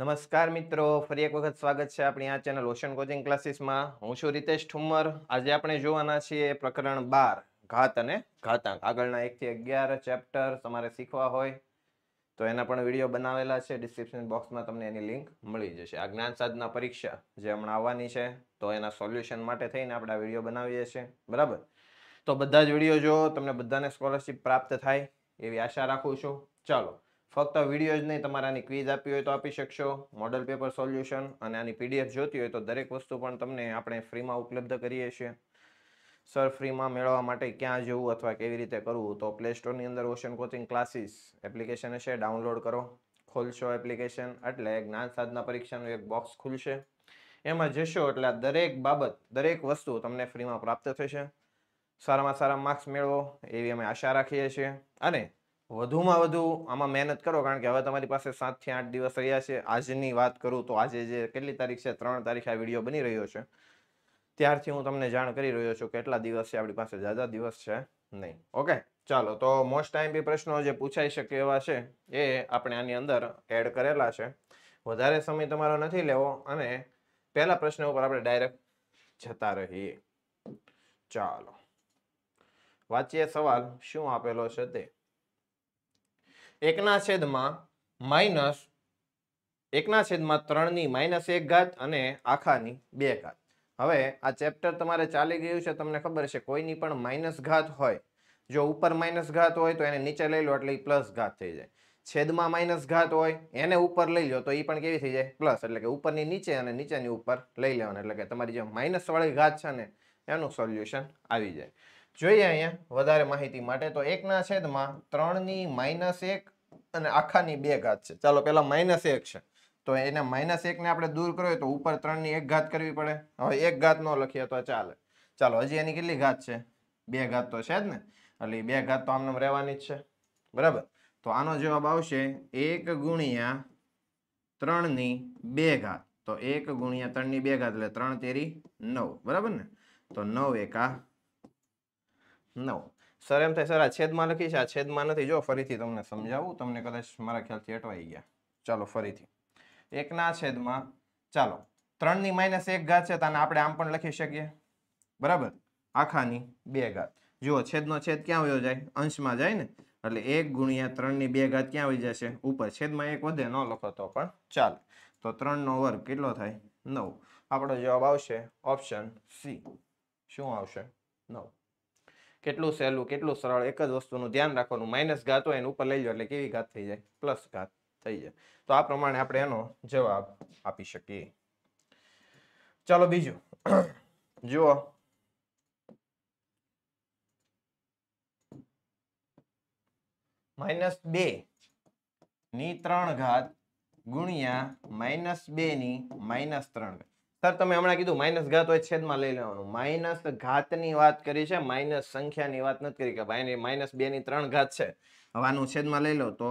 નમસ્કાર મિત્રો ફરી એક વખત સ્વાગત છે આપણી આ ચેનલ ઓશન કોચિંગ ક્લાસીસમાં હું છું રીતેશ ઠુમર આજે આપણે જોવાના છીએ પ્રકરણ બાર ઘાત અને ઘાતાંક આગળના એકથી અગિયાર ચેપ્ટર તમારે શીખવા હોય તો એના પણ વિડીયો બનાવેલા છે ડિસ્ક્રિપ્શન બોક્સમાં તમને એની લિંક મળી જશે આ જ્ઞાન સાધના પરીક્ષા જે હમણાં આવવાની છે તો એના સોલ્યુશન માટે થઈને આપણે આ વિડીયો બનાવીએ છીએ બરાબર તો બધા જ વિડીયો જો તમને બધાને સ્કોલરશિપ પ્રાપ્ત થાય એવી આશા રાખું છું ચાલો ફક્ત વિડીયો જ નહીં તમારે આની ક્વિઝ આપી હોય તો આપી શકશો મોડલ પેપર સોલ્યુશન અને આની પીડીએફ જોતી હોય તો દરેક વસ્તુ પણ તમને આપણે ફ્રીમાં ઉપલબ્ધ કરીએ છીએ સર ફ્રીમાં મેળવવા માટે ક્યાં જવું અથવા કેવી રીતે કરવું તો પ્લે સ્ટોરની અંદર ઓશન કોચિંગ ક્લાસીસ એપ્લિકેશન હશે ડાઉનલોડ કરો ખોલશો એપ્લિકેશન એટલે જ્ઞાન સાધના પરીક્ષાનું એક બોક્સ ખુલશે એમાં જશો એટલે આ દરેક બાબત દરેક વસ્તુ તમને ફ્રીમાં પ્રાપ્ત થશે સારામાં સારા માર્ક્સ મેળવો એવી અમે આશા રાખીએ છીએ અને વધુમાં વધુ આમાં મહેનત કરો કારણ કે હવે તમારી પાસે સાતથી આઠ દિવસ રહ્યા છે આજની વાત કરું તો આજે જે કેટલી તારીખ છે ત્રણ તારીખ આ વિડીયો બની રહ્યો છે ત્યારથી હું તમને જાણ કરી રહ્યો છું કેટલા દિવસ છે આપણી પાસે જાજા દિવસ છે નહીં ઓકે ચાલો તો મોસ્ટ ટાઈમ બી પ્રશ્નો જે પૂછાઈ શકે એવા છે એ આપણે આની અંદર એડ કરેલા છે વધારે સમય તમારો નથી લેવો અને પહેલા પ્રશ્ન ઉપર આપણે ડાયરેક્ટ જતા રહીએ ચાલો વાંચીએ સવાલ શું આપેલો છે તે એકના છેદમાં માઇનસ એકના છેદમાં ત્રણની માઇનસ એક ઘાત અને આખાની બે ઘાત હવે આ ચેપ્ટર તમારે ચાલી ગયું છે તમને ખબર છે કોઈની પણ માઇનસ ઘાત હોય જો ઉપર માઇનસ ઘાત હોય તો એને નીચે લઈ લો એટલે એ પ્લસ ઘાત થઈ જાય છેદમાં માઇનસ ઘાત હોય એને ઉપર લઈ લો તો એ પણ કેવી થઈ જાય પ્લસ એટલે કે ઉપરની નીચે અને નીચેની ઉપર લઈ લેવાનું એટલે કે તમારી જે માઇનસવાળી ઘાત છે ને એનું સોલ્યુશન આવી જાય જોઈએ અહીંયા વધારે માહિતી માટે તો એકના છેદમાં ત્રણની માઇનસ એક અને આખાની બે ઘાત છે ચાલો પહેલાં માઇનસ એક છે તો એને માઇનસ એકને આપણે દૂર કરીએ તો ઉપર ત્રણની એક ઘાત કરવી પડે હવે એક ઘાત ન લખીએ તો ચાલે ચાલો હજી એની કેટલી ઘાત છે બે ઘાત તો છે જ ને એટલે બે ઘાત તો આમને રહેવાની જ છે બરાબર તો આનો જવાબ આવશે એક ગુણ્યા ત્રણની બે ઘાત તો એક ગુણ્યા ત્રણની બે ઘાત એટલે ત્રણ તેરી નવ બરાબર ને તો નવ એકા નવ સર એમ થાય સર આ છેદમાં લખી છે આ છેદમાં નથી જો ફરીથી તમને સમજાવું તમને કદાચ મારા ખ્યાલથી અટવાઈ ગયા ચાલો ફરીથી એકના છેદમાં ચાલો ત્રણની માઇનસ એક ઘાત છે તો આપણે આમ પણ લખી શકીએ બરાબર આખાની બે ઘાત જુઓ છેદનો છેદ ક્યાં વયો જાય અંશમાં જાય ને એટલે એક ગુણ્યા ત્રણની બે ઘાત ક્યાં આવી જશે ઉપર છેદમાં એક વધે ન લખો તો પણ ચાલ તો ત્રણનો વર્ગ કેટલો થાય નવ આપણો જવાબ આવશે ઓપ્શન સી શું આવશે નવ કેટલું સહેલું કેટલું સરળ એક જ વસ્તુનું ધ્યાન રાખવાનું માઇનસ ઘાત હોય એને ઉપર લઈ લો એટલે કેવી ઘાત થઈ જાય પ્લસ ઘાત થઈ જાય તો આ પ્રમાણે આપણે એનો જવાબ આપી શકીએ ચાલો બીજું જુઓ માઇનસ બે ની ત્રણ ઘાત ગુણ્યા માઇનસ બે ની માઇનસ ત્રણ ઘાત સર તમે હમણાં કીધું માઇનસ ઘાત હોય છેદમાં લઈ લેવાનું માઇનસ ઘાતની વાત કરી છે માઇનસ સંખ્યાની વાત નથી કરી કે ભાઈ માઇનસ બે ની ત્રણ ઘાત છે હવાનું છેદમાં લઈ લો તો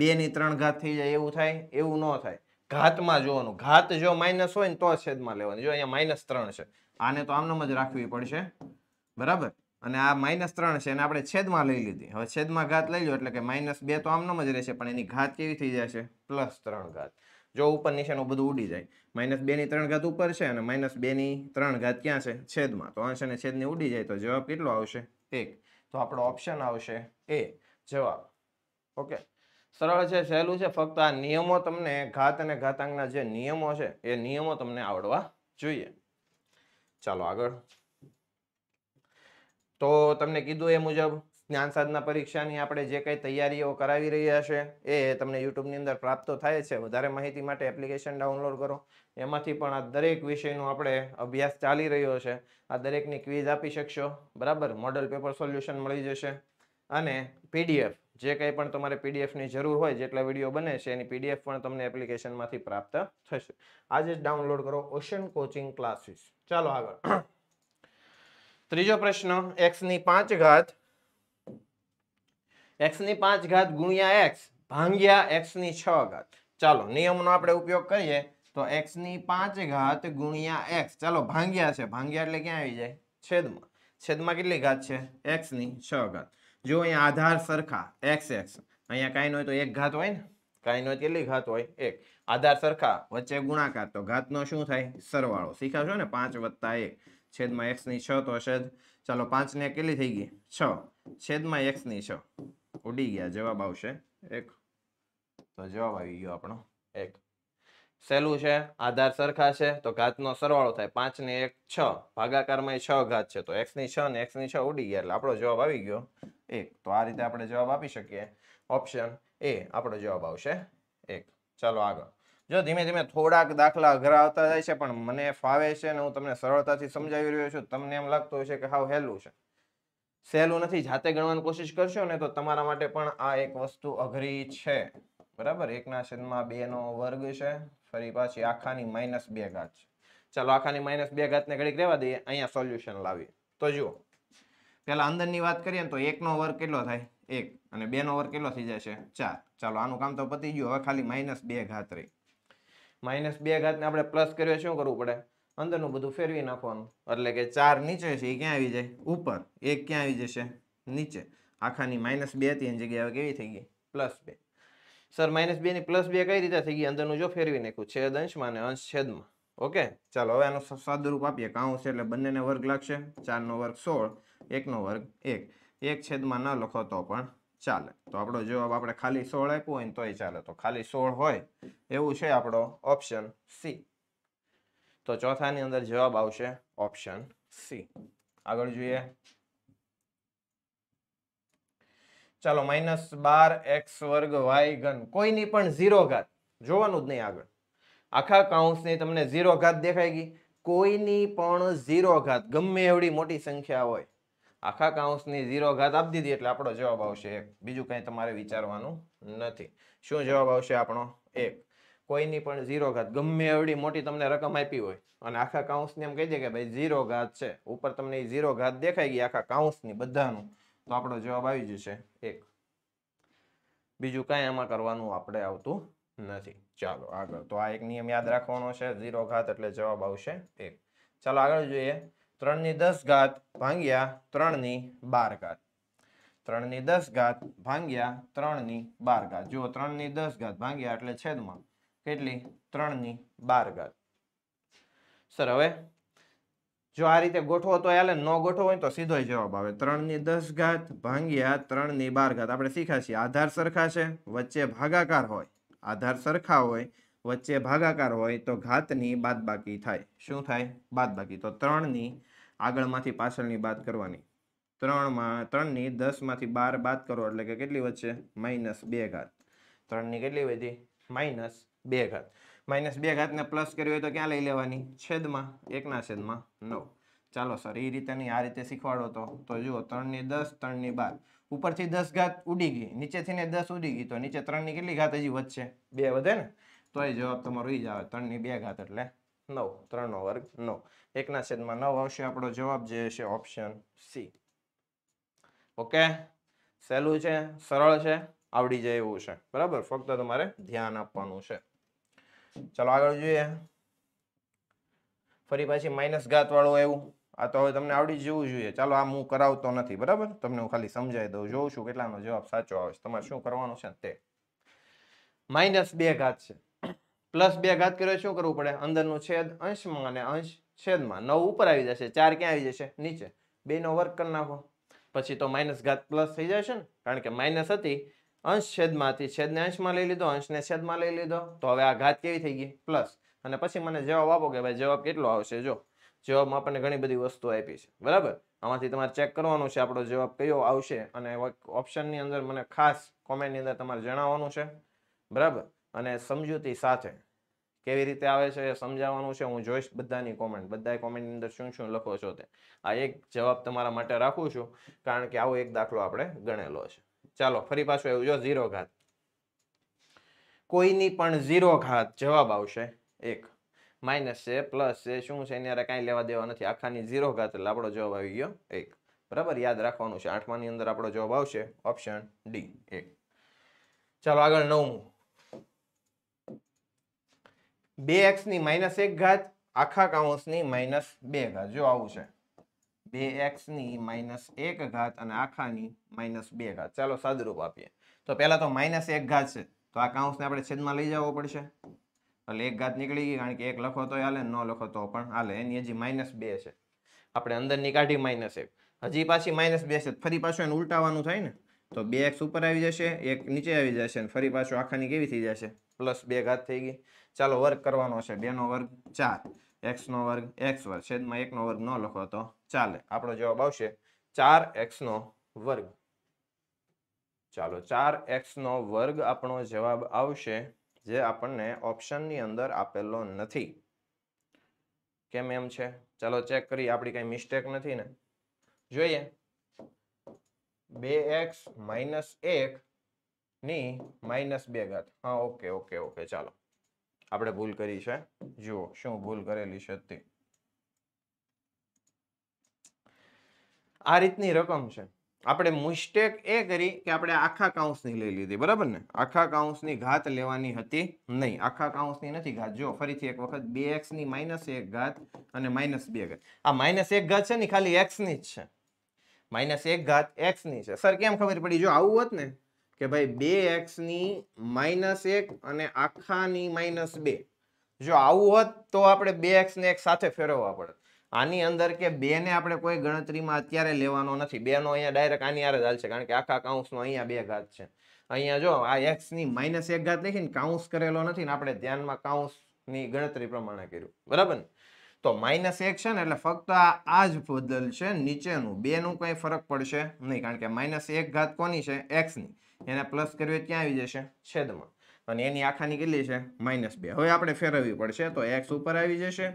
બે ની ત્રણ ઘાત થઈ જાય એવું થાય એવું ન થાય ઘાતમાં જોવાનું ઘાત જો માઇનસ હોય ને તો છેદમાં લેવાનું જો અહીંયા માઇનસ ત્રણ છે આને તો આમનામ જ રાખવી પડશે બરાબર અને આ માઇનસ ત્રણ છે એને આપણે છેદમાં લઈ લીધી હવે છેદમાં ઘાત લઈ લો એટલે કે માઇનસ બે તો આમનામ જ રહેશે પણ એની ઘાત કેવી થઈ જશે પ્લસ ત્રણ ઘાત જો ઉપર નીચેનું બધું ઉડી જાય માઇનસ બેની ત્રણ ઘાત ઉપર છે અને માઇનસ બેની ત્રણ ઘાત ક્યાં છે છેદમાં તો અંશ અને છેદની ઉડી જાય તો જવાબ કેટલો આવશે એક તો આપણો ઓપ્શન આવશે એ જવાબ ઓકે સરળ છે સહેલું છે ફક્ત આ નિયમો તમને ઘાત અને ઘાતાંકના જે નિયમો છે એ નિયમો તમને આવડવા જોઈએ ચાલો આગળ તો તમને કીધું એ મુજબ જ્ઞાન સાધના પરીક્ષાની આપણે જે કંઈ તૈયારીઓ કરાવી રહ્યા છે એ તમને યુટ્યુબની અંદર પ્રાપ્ત થાય છે વધારે માહિતી માટે એપ્લિકેશન ડાઉનલોડ કરો એમાંથી પણ આ દરેક વિષયનો આપણે અભ્યાસ ચાલી રહ્યો છે આ દરેકની ક્વિઝ આપી શકશો બરાબર મોડલ પેપર સોલ્યુશન મળી જશે અને પીડીએફ જે કંઈ પણ તમારે પીડીએફની જરૂર હોય જેટલા વિડીયો બને છે એની પીડીએફ પણ તમને એપ્લિકેશનમાંથી પ્રાપ્ત થશે આજે જ ડાઉનલોડ કરો ઓશન કોચિંગ ક્લાસીસ ચાલો આગળ ત્રીજો પ્રશ્ન એક્સની પાંચ ઘાત એક્સની પાંચ ઘાત ગુણ્યા એક્સ ભાંગ્યા એક્સની છ ઘાત ચાલો નિયમનો આપણે ઉપયોગ કરીએ તો એક્સની પાંચ ઘાત ગુણ્યા એક્સ ચાલો ભાંગ્યા છે ભાંગ્યા એટલે ક્યાં આવી જાય છેદમાં છેદમાં કેટલી ઘાત છે એક્સની છ ઘાત જો અહીંયા આધાર સરખા એક્સ એક્સ અહીંયા કાંઈ ન હોય તો એક ઘાત હોય ને કાંઈ ન હોય કેટલી ઘાત હોય એક આધાર સરખા વચ્ચે ગુણાકાર તો ઘાતનો શું થાય સરવાળો શીખાશો ને પાંચ વત્તા એક છેદમાં એક્સની છ તો છેદ ચાલો પાંચને કેટલી થઈ ગઈ છ છેદમાં એક્સની છ ઉડી ગયા જવાબ આવશે એક તો જવાબ આવી ગયો આપણો એક સહેલું છે આધાર સરખા છે તો ઘાતનો સરવાળો થાય પાંચ ને એક છ ભાગાકારમાં છ ઘાત છે તો એક્સ ની છ ને એક્સ ની છ ઉડી ગયા એટલે આપણો જવાબ આવી ગયો એક તો આ રીતે આપણે જવાબ આપી શકીએ ઓપ્શન એ આપણો જવાબ આવશે એક ચાલો આગળ જો ધીમે ધીમે થોડાક દાખલા અઘરા આવતા જાય છે પણ મને ફાવે છે ને હું તમને સરળતાથી સમજાવી રહ્યો છું તમને એમ લાગતું હોય છે કે હાવ હેલું છે સહેલું નથી જાતે ગણવાની કોશિશ કરશો ને તો તમારા માટે પણ આ એક વસ્તુ અઘરી છે બરાબર એકના છેદમાં બે નો વર્ગ છે ફરી પાછી આખાની માઇનસ બે ઘાત છે ચાલો આખાની માઇનસ બે ઘાતને ઘડીક રહેવા દઈએ અહીંયા સોલ્યુશન લાવી તો જુઓ પહેલા અંદરની વાત કરીએ તો એકનો વર્ગ કેટલો થાય એક અને બેનો વર્ગ કેટલો થઈ જશે ચાર ચાલો આનું કામ તો પતી ગયું હવે ખાલી માઇનસ બે ઘાત રહી માઇનસ બે ઘાતને આપણે પ્લસ કર્યો શું કરવું પડે અંદરનું બધું ફેરવી નાખવાનું એટલે કે ચાર નીચે છે એ ક્યાં આવી જાય ઉપર એક ક્યાં આવી જશે નીચે આખાની માઇનસ બે હતી એની જગ્યાએ કેવી થઈ ગઈ પ્લસ બે સર માઇનસ બેની પ્લસ બે કઈ રીતે થઈ ગઈ અંદરનું જો ફેરવી નાખ્યું છેદ અંશમાં અને અંશ છેદમાં ઓકે ચાલો હવે આનું સાદુરૂપ આપીએ કાઉ છે એટલે બંનેને વર્ગ લાગશે ચારનો વર્ગ સોળ એકનો વર્ગ એક એક છેદમાં ન લખો તો પણ ચાલે તો આપણો જવાબ આપણે ખાલી સોળ આપ્યો હોય ને તોય ચાલે તો ખાલી સોળ હોય એવું છે આપણો ઓપ્શન સી તો ચોથાની અંદર જવાબ આવશે ઓપ્શન સી આગળ જોઈએ ચાલો માઇનસ બાર એક્સ વર્ગ વાય ઘન કોઈની પણ ઝીરો ઘાત જોવાનું જ નહીં આગળ આખા કાઉન્સની તમને ઝીરો ઘાત દેખાઈ ગઈ કોઈની પણ ઝીરો ઘાત ગમે એવડી મોટી સંખ્યા હોય આખા કાઉન્સની ઝીરો ઘાત આપી દીધી એટલે આપણો જવાબ આવશે એક બીજું કંઈ તમારે વિચારવાનું નથી શું જવાબ આવશે આપણો એક કોઈની પણ ઝીરો ઘાત ગમે એવડી મોટી તમને રકમ આપી હોય અને આખા કાઉન્સને એમ કહી દે કે ભાઈ ઝીરો ઘાત છે ઉપર તમને એ ઝીરો ઘાત દેખાઈ ગઈ આખા કાઉન્સની બધાનું તો આપણો જવાબ આવી જશે એક બીજું કાંઈ એમાં કરવાનું આપણે આવતું નથી ચાલો આગળ તો આ એક નિયમ યાદ રાખવાનો છે ઝીરો ઘાત એટલે જવાબ આવશે એક ચાલો આગળ જોઈએ ત્રણની દસ ઘાત ભાંગ્યા ત્રણની બાર ઘાત ત્રણની દસ ઘાત ભાંગ્યા ત્રણની બાર ઘાત જુઓ ત્રણ ની દસ ઘાત ભાંગ્યા એટલે છેદમાં કેટલી ત્રણની બાર ઘાત સર હવે જો આ રીતે ગોઠવો તો આલે નો ગોઠવો હોય તો સીધો જવાબ આવે ત્રણની દસ ઘાત ભાંગ્યા ત્રણની બાર ઘાત આપણે શીખ્યા છીએ આધાર સરખા છે વચ્ચે ભાગાકાર હોય આધાર સરખા હોય વચ્ચે ભાગાકાર હોય તો ઘાતની બાદબાકી થાય શું થાય બાદબાકી તો ત્રણની આગળમાંથી પાછળની બાદ કરવાની ત્રણમાં ત્રણની દસમાંથી બાર બાદ કરો એટલે કે કેટલી વચ્ચે માઇનસ બે ઘાત ત્રણની કેટલી વધી માઇનસ બે ઘાત માઇનસ બે ઘાતને પ્લસ કર્યું હોય તો ક્યાં લઈ લેવાની છેદમાં એકના છેદમાં નવ ચાલો સર એ રીતે નહીં આ રીતે શીખવાડો તો તો જુઓ ત્રણની દસ ત્રણની બાર ઉપરથી દસ ઘાત ઉડી ગઈ નીચેથી ને દસ ઉડી ગઈ તો નીચે ત્રણની કેટલી ઘાત હજી વધશે બે વધે ને તો એ જવાબ તમારો એ જ આવે ત્રણની બે ઘાત એટલે નવ ત્રણનો વર્ગ નવ એકના છેદમાં નવ આવશે આપણો જવાબ જે હશે ઓપ્શન સી ઓકે સહેલું છે સરળ છે આવડી જાય એવું છે બરાબર ફક્ત તમારે ધ્યાન આપવાનું છે ચાલો આગળ જોઈએ ફરી પાછી માઇનસ ઘાતવાળું એવું આ તો હવે તમને આવડી જવું જોઈએ ચાલો આ હું કરાવતો નથી બરાબર તમને હું ખાલી સમજાવી દઉં જોઉં છું કેટલાનો જવાબ સાચો આવે છે તમારે શું કરવાનું છે તે માઇનસ બે ઘાત છે પ્લસ બે ઘાત કર્યો શું કરવું પડે અંદરનું છેદ અંશમાં અને અંશ છેદમાં નવ ઉપર આવી જશે ચાર ક્યાં આવી જશે નીચે બેનો વર્ક કરી નાખો પછી તો માઇનસ ઘાત પ્લસ થઈ જશે ને કારણ કે માઇનસ હતી અંશ છેદમાંથી છેદને અંશમાં લઈ લીધો અંશને છેદમાં લઈ લીધો તો હવે આ ઘાત કેવી થઈ ગઈ પ્લસ અને પછી મને જવાબ આપો કે ભાઈ જવાબ કેટલો આવશે જો જવાબમાં આપણને ઘણી બધી વસ્તુ આપી છે બરાબર આમાંથી તમારે ચેક કરવાનું છે આપણો જવાબ કયો આવશે અને ઓપ્શનની અંદર મને ખાસ કોમેન્ટની અંદર તમારે જણાવવાનું છે બરાબર અને સમજૂતી સાથે કેવી રીતે આવે છે એ સમજાવવાનું છે હું જોઈશ બધાની કોમેન્ટ બધા કોમેન્ટની અંદર શું શું લખો છો તે આ એક જવાબ તમારા માટે રાખું છું કારણ કે આવો એક દાખલો આપણે ગણેલો છે ચાલો ફરી પાછું એવું જો ઝીરો ઘાત કોઈની પણ ઝીરો ઘાત જવાબ આવશે એક માઇનસ છે પ્લસ છે શું છે એની યારે કાંઈ લેવા દેવા નથી આખાની ઝીરો ઘાત એટલે આપણો જવાબ આવી ગયો એક બરાબર યાદ રાખવાનું છે આઠમાની અંદર આપણો જવાબ આવશે ઓપ્શન ડી એક ચાલો આગળ નવમું બે એક્સની માઇનસ એક ઘાત આખા કાઉન્સની માઇનસ બે ઘાત જો આવું છે બે એક્સની માઇનસ એક ઘાત અને આખાની માઇનસ બે ઘાત ચાલો સદરૂપ આપીએ તો પહેલાં તો માઇનસ એક ઘાત છે તો આ કાઉન્સને આપણે છેદમાં લઈ જવો પડશે એટલે એક ઘાત નીકળી ગઈ કારણ કે એક લખો તો હાલે ન લખો તો પણ હાલે એની હજી માઇનસ બે છે આપણે અંદરની કાઢી માઇનસ એક હજી પાછી માઇનસ બે છે ફરી પાછું એને ઉલટાવાનું થાય ને તો બે એક્સ ઉપર આવી જશે એક નીચે આવી જશે અને ફરી પાછું આખાની કેવી થઈ જશે પ્લસ બે ઘાત થઈ ગઈ ચાલો વર્ગ કરવાનો છે બેનો વર્ગ ચાર એક્સનો વર્ગ એક્સ વર્ગ છેદમાં નો વર્ગ ન લખો તો ચાલે આપણો જવાબ આવશે ચાર એક્સનો વર્ગ ચાલો ચાર એક્સનો વર્ગ આપણો જવાબ આવશે જે આપણને ઓપ્શનની અંદર આપેલો નથી કેમ એમ છે ચાલો ચેક કરી આપણી કઈ મિસ્ટેક નથી ને જોઈએ બે એક્સ માઇનસ એક ની માઇનસ બે ઘાત હા ઓકે ઓકે ઓકે ચાલો આપણે ભૂલ કરી છે જુઓ શું ભૂલ કરેલી છે તે આ રીતની રકમ છે આપણે મિસ્ટેક એ કરી કે આપણે આખા કાઉન્સની લઈ લીધી બરાબર ને આખા કાઉન્સની ઘાત લેવાની હતી નહીં આખા કાઉન્સની નથી ઘાત જો ફરીથી એક વખત બે એક્સની માઇનસ એક ઘાત અને માઇનસ બે ઘાત આ માઇનસ એક ઘાત છે ને ખાલી એક્સની જ છે માઇનસ એક ઘાત એક્સની છે સર કેમ ખબર પડી જો આવું હોત ને કે ભાઈ બે એક્સની માઇનસ એક અને આખાની માઇનસ બે જો આવું હોત તો આપણે બે એક્સને એક સાથે ફેરવવા પડે આની અંદર કે બેને આપણે કોઈ ગણતરીમાં અત્યારે લેવાનો નથી બેનો અહીંયા ડાયરેક્ટ આની આરે ચાલશે કારણ કે આખા કાઉન્સનો અહીંયા બે ઘાત છે અહીંયા જો આ એક્સની માઇનસ એક ઘાત લખીને કાઉન્સ કરેલો નથી ને આપણે ધ્યાનમાં કાઉન્સની ગણતરી પ્રમાણે કર્યું બરાબર ને તો માઇનસ એક છે ને એટલે ફક્ત આ જ બદલ છે નીચેનું બેનું કંઈ ફરક પડશે નહીં કારણ કે માઇનસ એક ઘાત કોની છે એક્સની એને પ્લસ કરવી ક્યાં આવી જશે છેદમાં અને એની આખાની કેટલી છે માઇનસ બે હવે આપણે ફેરવવી પડશે તો એક્સ ઉપર આવી જશે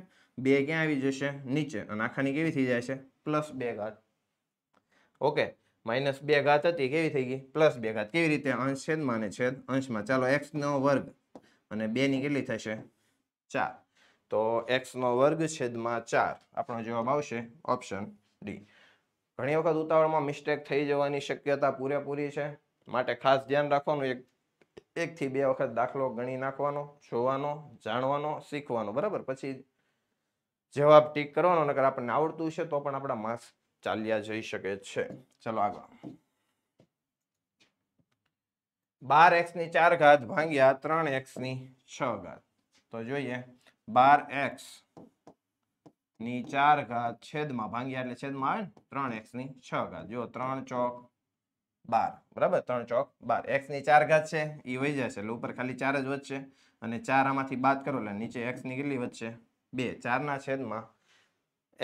બે ક્યાં આવી જશે નીચે અને આખાની કેવી થઈ જાય છે પ્લસ બે ઘાત ઓકે માઇનસ બે ઘાત હતી કેવી થઈ ગઈ પ્લસ બે ઘાત કેવી રીતે અંશ છેદમાં અને છેદ અંશમાં ચાલો એક્સનો વર્ગ અને બેની કેટલી થશે ચાર તો એક્સનો વર્ગ છેદમાં ચાર આપણો જવાબ આવશે ઓપ્શન ડી ઘણી વખત ઉતાવળમાં મિસ્ટેક થઈ જવાની શક્યતા પૂરેપૂરી છે માટે ખાસ ધ્યાન રાખવાનું એક એકથી બે વખત દાખલો ગણી નાખવાનો જોવાનો જાણવાનો શીખવાનો બરાબર પછી જવાબ ટીક કરવાનો નકર આપણને આવડતું છે તો પણ આપણા માર્ક્સ ચાલ્યા જઈ શકે છે ચલો આગળ બાર એક્સ ની ચાર ઘાત ભાંગ્યા ત્રણ એક્સ ની છ ઘાત તો જોઈએ બાર એક્સ ની ચાર ઘાત છેદમાં ભાંગ્યા એટલે છેદમાં આવે ને ત્રણ એક્સ ની છ ઘાત જો ત્રણ ચોક બાર બરાબર ત્રણ ચોક બાર એક્સની ચાર ઘાત છે એ વહી જશે એટલે ઉપર ખાલી ચાર જ વધશે અને ચાર આમાંથી બાદ કરો એટલે નીચે એક્સની કેટલી વધશે બે ચારના છેદમાં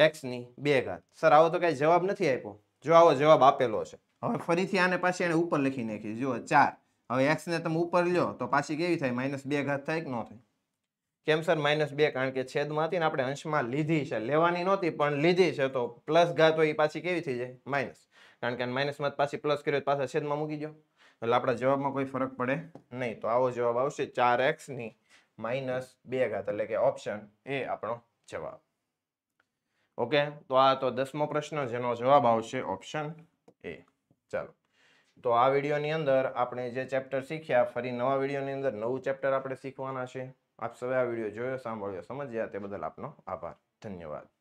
એક્સની બે ઘાત સર આવો તો કાંઈ જવાબ નથી આપ્યો જો આવો જવાબ આપેલો છે હવે ફરીથી આને પાછી એને ઉપર લખી નાખી જો ચાર હવે એક્સને તમે ઉપર લ્યો તો પાછી કેવી થાય માઇનસ બે ઘાત થાય કે ન થાય કેમ સર માઇનસ બે કારણ કે છેદમાં હતી ને આપણે અંશમાં લીધી છે લેવાની નહોતી પણ લીધી છે તો પ્લસ ઘાત હોય એ પાછી કેવી થઈ જાય માઇનસ કારણ કે માઇનસમાં પાછી પ્લસ કર્યો પાછા છેદમાં મૂકી દો એટલે આપણા જવાબમાં કોઈ ફરક પડે નહીં તો આવો જવાબ આવશે ચાર એક્સની માઇનસ બે ઘાત એટલે કે ઓપ્શન એ આપણો જવાબ ઓકે તો આ તો દસમો પ્રશ્ન જેનો જવાબ આવશે ઓપ્શન એ ચાલો તો આ વિડીયોની અંદર આપણે જે ચેપ્ટર શીખ્યા ફરી નવા વિડીયોની અંદર નવું ચેપ્ટર આપણે શીખવાના છે આપ સૌએ આ વિડીયો જોયો સાંભળ્યો સમજ્યા તે બદલ આપનો આભાર ધન્યવાદ